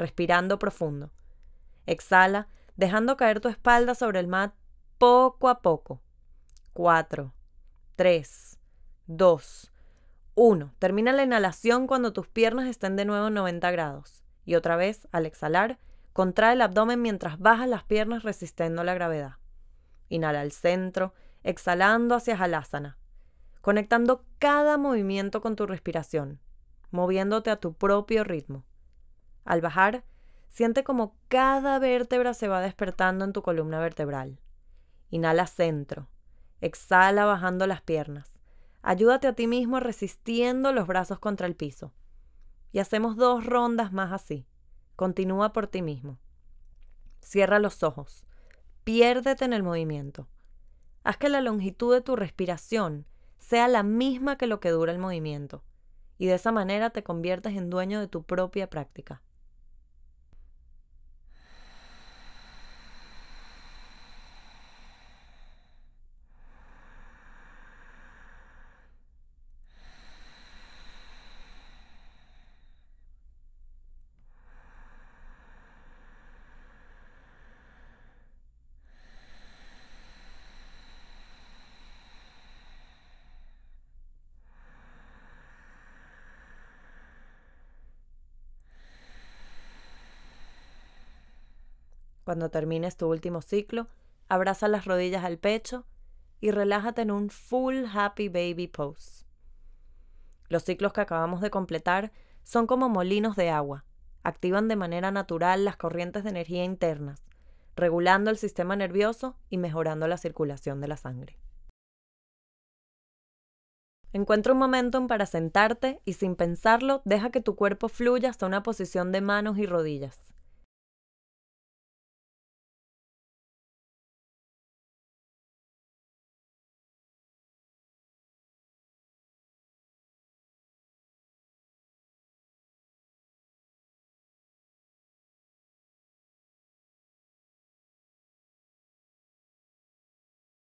respirando profundo. Exhala, dejando caer tu espalda sobre el mat poco a poco. 4, 3, 2, 1. Termina la inhalación cuando tus piernas estén de nuevo en 90 grados. Y otra vez, al exhalar, contrae el abdomen mientras bajas las piernas resistiendo la gravedad. Inhala al centro, exhalando hacia Halasana, conectando cada movimiento con tu respiración, moviéndote a tu propio ritmo. Al bajar, siente como cada vértebra se va despertando en tu columna vertebral. Inhala centro. Exhala bajando las piernas. Ayúdate a ti mismo resistiendo los brazos contra el piso. Y hacemos dos rondas más así. Continúa por ti mismo. Cierra los ojos. Piérdete en el movimiento. Haz que la longitud de tu respiración sea la misma que lo que dura el movimiento. Y de esa manera te conviertes en dueño de tu propia práctica. Cuando termines tu último ciclo, abraza las rodillas al pecho y relájate en un full happy baby pose. Los ciclos que acabamos de completar son como molinos de agua. Activan de manera natural las corrientes de energía internas, regulando el sistema nervioso y mejorando la circulación de la sangre. Encuentra un momento para sentarte y sin pensarlo, deja que tu cuerpo fluya hasta una posición de manos y rodillas.